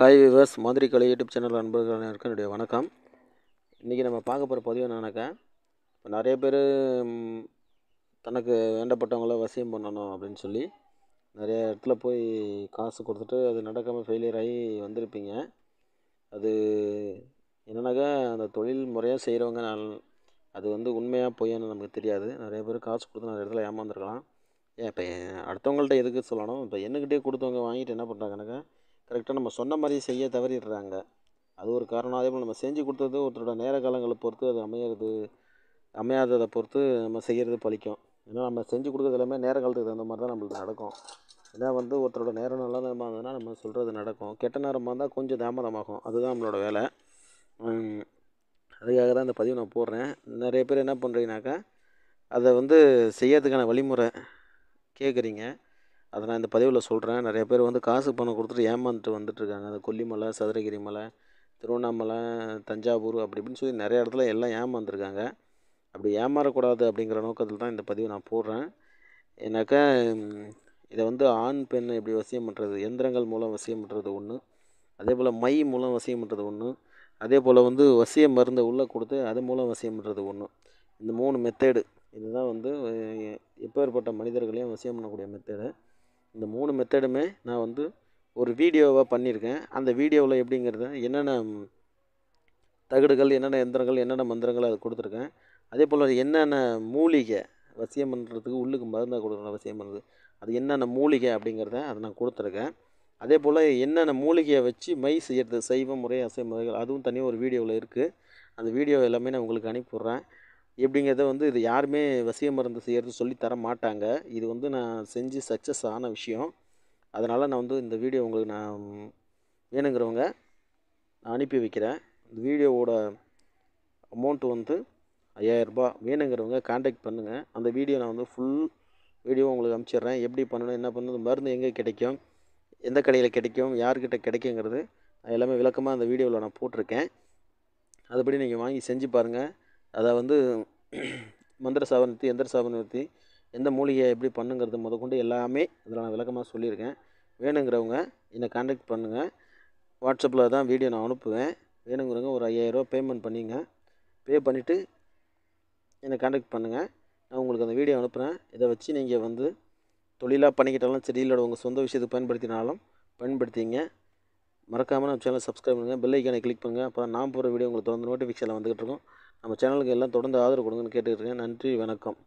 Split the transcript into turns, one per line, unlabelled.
hi viewers மாதிரி கலை YouTube channel அன்பர்கள் என்னுடைய வணக்கம் இன்றைக்கி நம்ம பார்க்க போகிற பதிவு என்னென்னாக்கா இப்போ நிறைய பேர் தனக்கு வேண்டப்பட்டவங்கள வசியம் பண்ணணும் அப்படின்னு சொல்லி நிறைய இடத்துல போய் காசு கொடுத்துட்டு அது நடக்காமல் ஃபெயிலியர் ஆகி வந்திருப்பீங்க அது என்னென்னாக்கா அந்த தொழில் முறையாக செய்கிறவங்க அது வந்து உண்மையாக பொய்யான்னு நமக்கு தெரியாது நிறைய பேர் காசு கொடுத்து நிறைய இடத்துல ஏமாந்துருக்கலாம் ஏன் இப்போ அடுத்தவங்கள்ட்ட எதுக்கு சொல்லணும் இப்போ என்னக்கிட்டே கொடுத்தவங்க வாங்கிட்டு என்ன பண்ணுறாங்கனாக்கா கரெக்டாக நம்ம சொன்ன மாதிரி செய்ய தவறிடுறாங்க அது ஒரு காரணம் அதே போல் நம்ம செஞ்சு கொடுத்தது ஒருத்தரோட நேர காலங்களை பொறுத்து அது அமையிறது அமையாததை பொறுத்து நம்ம செய்கிறது பழிக்கும் ஏன்னா நம்ம செஞ்சு கொடுக்குறது எல்லாமே நேர காலத்துக்கு தகுந்த மாதிரி தான் நம்மளுக்கு நடக்கும் ஏன்னா வந்து ஒருத்தரோட நேரம் நல்லா நேரமாக இருந்ததுன்னா நம்ம சொல்கிறது நடக்கும் கெட்ட நேரமாக இருந்தால் கொஞ்சம் தாமதமாகும் அதுதான் நம்மளோட வேலை அதுக்காக தான் இந்த பதிவு நான் போடுறேன் நிறைய பேர் என்ன பண்ணுறீங்கனாக்கா அதை வந்து செய்யறதுக்கான வழிமுறை கேட்குறீங்க அதை நான் இந்த பதிவில் சொல்கிறேன் நிறைய பேர் வந்து காசு பணம் கொடுத்துட்டு ஏமாந்துட்டு வந்துட்டுருக்காங்க அந்த கொல்லிமலை சதுரகிரி மலை திருவண்ணாமலை தஞ்சாவூர் அப்படி இப்படின்னு சொல்லி நிறைய இடத்துல எல்லாம் ஏமாந்துருக்காங்க அப்படி ஏமாறக்கூடாது அப்படிங்கிற நோக்கத்தில் தான் இந்த பதிவை நான் போடுறேன் ஏன்னாக்கா இதை வந்து ஆண் பெண் இப்படி வசியம் பண்ணுறது எந்திரங்கள் மூலம் வசியம் பண்ணுறது ஒன்று அதே போல் மை மூலம் வசியம் பண்ணுறது ஒன்று அதே போல் வந்து வசிய மருந்தை உள்ளே கொடுத்து அது மூலம் வசியம் பண்ணுறது ஒன்று இந்த மூணு மெத்தேடு இதுதான் வந்து எப்பேற்பட்ட மனிதர்களையும் வசியம் பண்ணக்கூடிய மெத்தேடு இந்த மூணு மெத்தடுமே நான் வந்து ஒரு வீடியோவாக பண்ணியிருக்கேன் அந்த வீடியோவில் எப்படிங்கிறது என்னென்ன தகடுகள் என்னென்ன எந்திரங்கள் என்னென்ன மந்திரங்கள் அது கொடுத்துருக்கேன் அதே போல் என்னென்ன மூலிகை வசியம் பண்ணுறதுக்கு உள்ளுக்கு மருந்தாக கொடுக்குற வசியம் பண்ணுறது அது என்னென்ன மூலிகை அப்படிங்கிறத அதை நான் கொடுத்துருக்கேன் அதே போல் என்னென்ன மூலிகையை வச்சு மை செய்கிறது சைவ முறை அசைவ முறைகள் அதுவும் தனியாக ஒரு வீடியோவில் இருக்குது அந்த வீடியோ எல்லாமே நான் உங்களுக்கு அனுப்பிவிட்றேன் இப்படிங்கிறத வந்து இது யாருமே வசிய மருந்து செய்கிறது தர மாட்டாங்க இது வந்து நான் செஞ்சு சக்ஸஸ் ஆன விஷயம் அதனால் நான் வந்து இந்த வீடியோ உங்களுக்கு நான் வேணுங்கிறவங்க நான் அனுப்பி வைக்கிறேன் இந்த வீடியோவோட அமௌண்ட்டு வந்து ஐயாயிரரூபா வேணுங்கிறவங்க காண்டாக்ட் பண்ணுங்கள் அந்த வீடியோ நான் வந்து ஃபுல் வீடியோ உங்களுக்கு அனுப்பிச்சிட்றேன் எப்படி பண்ணணும் என்ன பண்ணணும் மருந்து எங்கே கிடைக்கும் எந்த கடையில் கிடைக்கும் யார்கிட்ட கிடைக்குங்கிறது எல்லாமே விளக்கமாக அந்த வீடியோவில் நான் போட்டிருக்கேன் அதுபடி நீங்கள் வாங்கி செஞ்சு பாருங்கள் அதை வந்து மந்திர சாபநிவர்த்தி எந்திர சாபநிவர்த்தி எந்த மூலிகை எப்படி பண்ணுங்கிறது முதக்கொண்டு எல்லாமே இதில் நான் விளக்கமாக சொல்லியிருக்கேன் வேணுங்கிறவங்க என்னை காண்டக்ட் பண்ணுங்கள் வாட்ஸ்அப்பில் தான் வீடியோ நான் அனுப்புவேன் வேணுங்கிறவங்க ஒரு ஐயாயிரரூவா பேமெண்ட் பண்ணிங்க பே பண்ணிவிட்டு என்னை காண்டக்ட் பண்ணுங்கள் நான் உங்களுக்கு அந்த வீடியோ அனுப்புகிறேன் இதை வச்சு நீங்கள் வந்து தொழிலாக பண்ணிக்கிட்டாலும் சரி இல்லை உங்கள் சொந்த விஷயத்துக்கு பயன்படுத்தினாலும் பயன்படுத்திங்க மறக்காமல் நம்ம சேனலை சப்ஸ்கிரைப் பண்ணுங்கள் பெல் ஐக்கானை கிளிக் பண்ணுங்கள் அப்போ நான் போகிற வீடியோ உங்களுக்கு தொடர்ந்து நோட்டிஃபிகேஷனில் வந்துகிட்டு இருக்கோம் நம்ம சேனலுக்கு எல்லாம் தொடர்ந்து ஆதரவு கொடுங்கன்னு கேட்டுக்கிட்டு இருக்கேன் நன்றி வணக்கம்